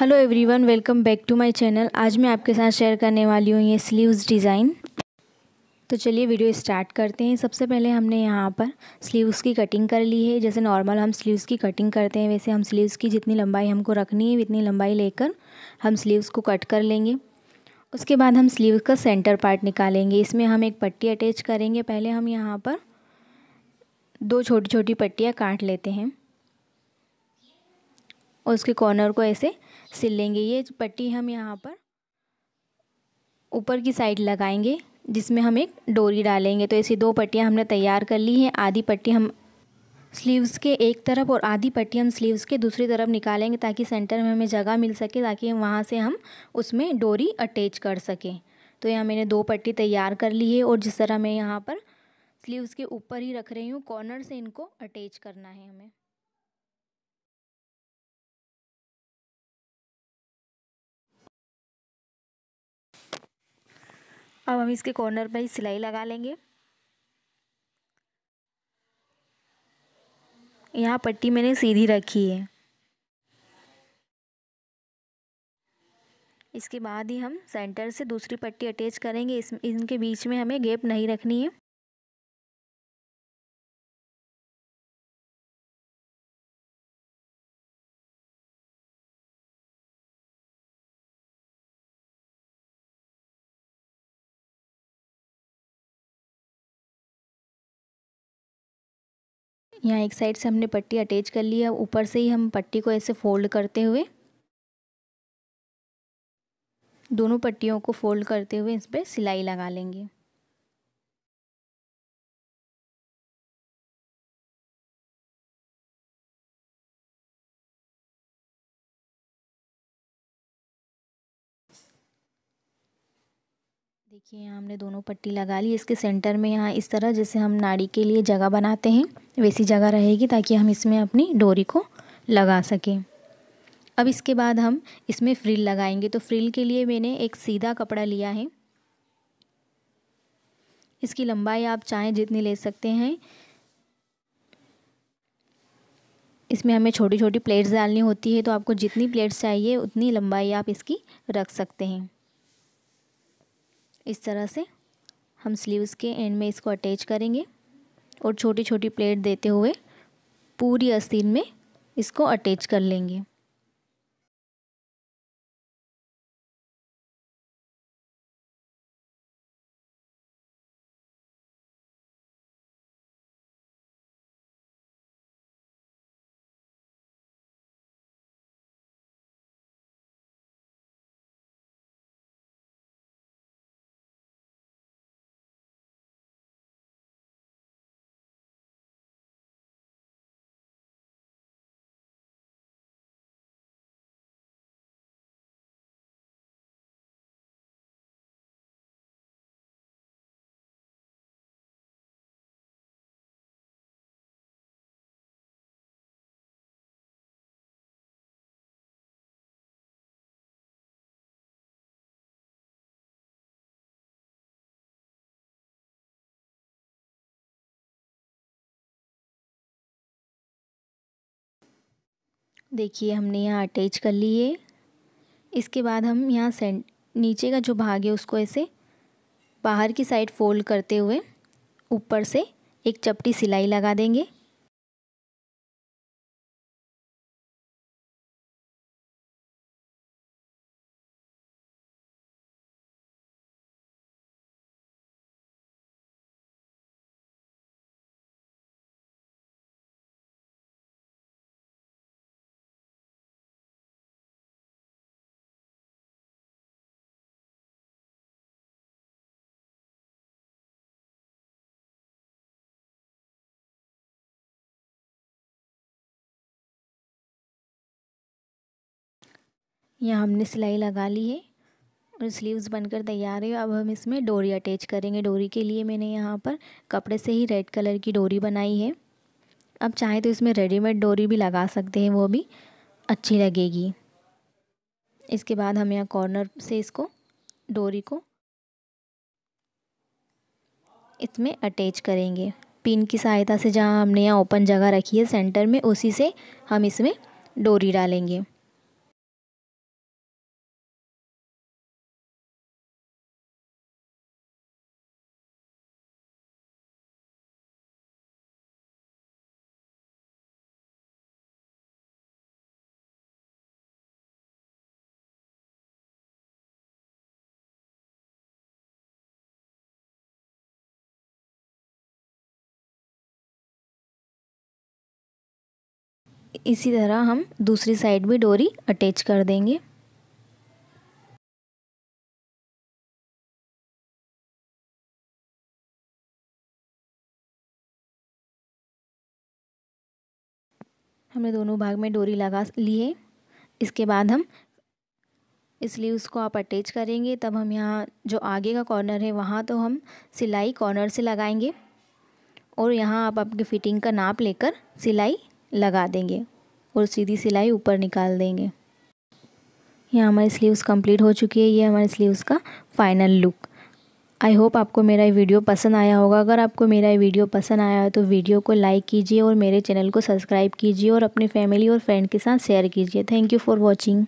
hello everyone welcome back to my channel आज मैं आपके साथ शेयर करने वाली हूँ ये स्लीव्स डिज़ाइन तो चलिए वीडियो स्टार्ट करते हैं सबसे पहले हमने यहाँ पर स्लीव्स की कटिंग कर ली है जैसे नॉर्मल हम स्लीव्स की कटिंग करते हैं वैसे हम स्लीव्स की जितनी लंबाई हमको रखनी है उतनी लंबाई लेकर हम स्लीव्स को कट कर लेंगे उसके बाद हम स्लीव का सेंटर पार्ट निकालेंगे इसमें हम एक पट्टी अटैच करेंगे पहले हम यहाँ पर दो छोटी छोटी पट्टियाँ काट लेते हैं और उसके कॉर्नर को ऐसे सिल लेंगे ये पट्टी हम यहाँ पर ऊपर की साइड लगाएंगे जिसमें हम एक डोरी डालेंगे तो ऐसी दो पट्टियाँ हमने तैयार कर ली हैं आधी पट्टी हम स्लीव्स के एक तरफ और आधी पट्टी हम स्लीव्स के दूसरी तरफ निकालेंगे ताकि सेंटर में हमें जगह मिल सके ताकि वहाँ से हम उसमें डोरी अटैच कर सकें तो यहाँ मैंने दो पट्टी तैयार कर ली है और जिस तरह मैं यहाँ पर स्लीव्स के ऊपर ही रख रही हूँ कॉर्नर से इनको अटैच करना है हमें अब हम इसके कॉर्नर पर ही सिलाई लगा लेंगे यहाँ पट्टी मैंने सीधी रखी है इसके बाद ही हम सेंटर से दूसरी पट्टी अटैच करेंगे इस इनके बीच में हमें गैप नहीं रखनी है यहाँ एक साइड से हमने पट्टी अटैच कर ली है ऊपर से ही हम पट्टी को ऐसे फोल्ड करते हुए दोनों पट्टियों को फोल्ड करते हुए इस पर सिलाई लगा लेंगे देखिए यहाँ हमने दोनों पट्टी लगा ली इसके सेंटर में यहाँ इस तरह जैसे हम नाड़ी के लिए जगह बनाते हैं वैसी जगह रहेगी ताकि हम इसमें अपनी डोरी को लगा सकें अब इसके बाद हम इसमें फ्रिल लगाएंगे तो फ्रिल के लिए मैंने एक सीधा कपड़ा लिया है इसकी लंबाई आप चाहें जितनी ले सकते हैं इसमें हमें छोटी छोटी प्लेट्स डालनी होती है तो आपको जितनी प्लेट्स चाहिए उतनी लंबाई आप इसकी रख सकते हैं इस तरह से हम स्लीव्स के एंड में इसको अटैच करेंगे और छोटी छोटी प्लेट देते हुए पूरी आस्तीन में इसको अटैच कर लेंगे देखिए हमने यहाँ अटैच कर ली है इसके बाद हम यहाँ सेंट नीचे का जो भाग है उसको ऐसे बाहर की साइड फोल्ड करते हुए ऊपर से एक चपटी सिलाई लगा देंगे यहाँ हमने सिलाई लगा ली है और स्लीव्स बनकर तैयार है अब हम इसमें डोरी अटैच करेंगे डोरी के लिए मैंने यहाँ पर कपड़े से ही रेड कलर की डोरी बनाई है अब चाहे तो इसमें रेडीमेड डोरी भी लगा सकते हैं वो भी अच्छी लगेगी इसके बाद हम यहाँ कॉर्नर से इसको डोरी को इसमें अटैच करेंगे पिन की सहायता से जहाँ हमने यहाँ ओपन जगह रखी है सेंटर में उसी से हम इसमें डोरी डालेंगे इसी तरह हम दूसरी साइड भी डोरी अटैच कर देंगे हमने दोनों भाग में डोरी लगा ली है इसके बाद हम इसलिए उसको आप अटैच करेंगे तब हम यहाँ जो आगे का कॉर्नर है वहाँ तो हम सिलाई कॉर्नर से लगाएंगे और यहाँ आप आपकी फ़िटिंग का नाप लेकर सिलाई लगा देंगे और सीधी सिलाई ऊपर निकाल देंगे यह हमारी स्लीव्स कंप्लीट हो चुकी है ये हमारे स्लीव्स का फाइनल लुक आई होप आपको मेरा ये वीडियो पसंद आया होगा अगर आपको मेरा ये वीडियो पसंद आया है तो वीडियो को लाइक कीजिए और मेरे चैनल को सब्सक्राइब कीजिए और अपने फैमिली और फ्रेंड के साथ शेयर कीजिए थैंक यू फॉर वॉचिंग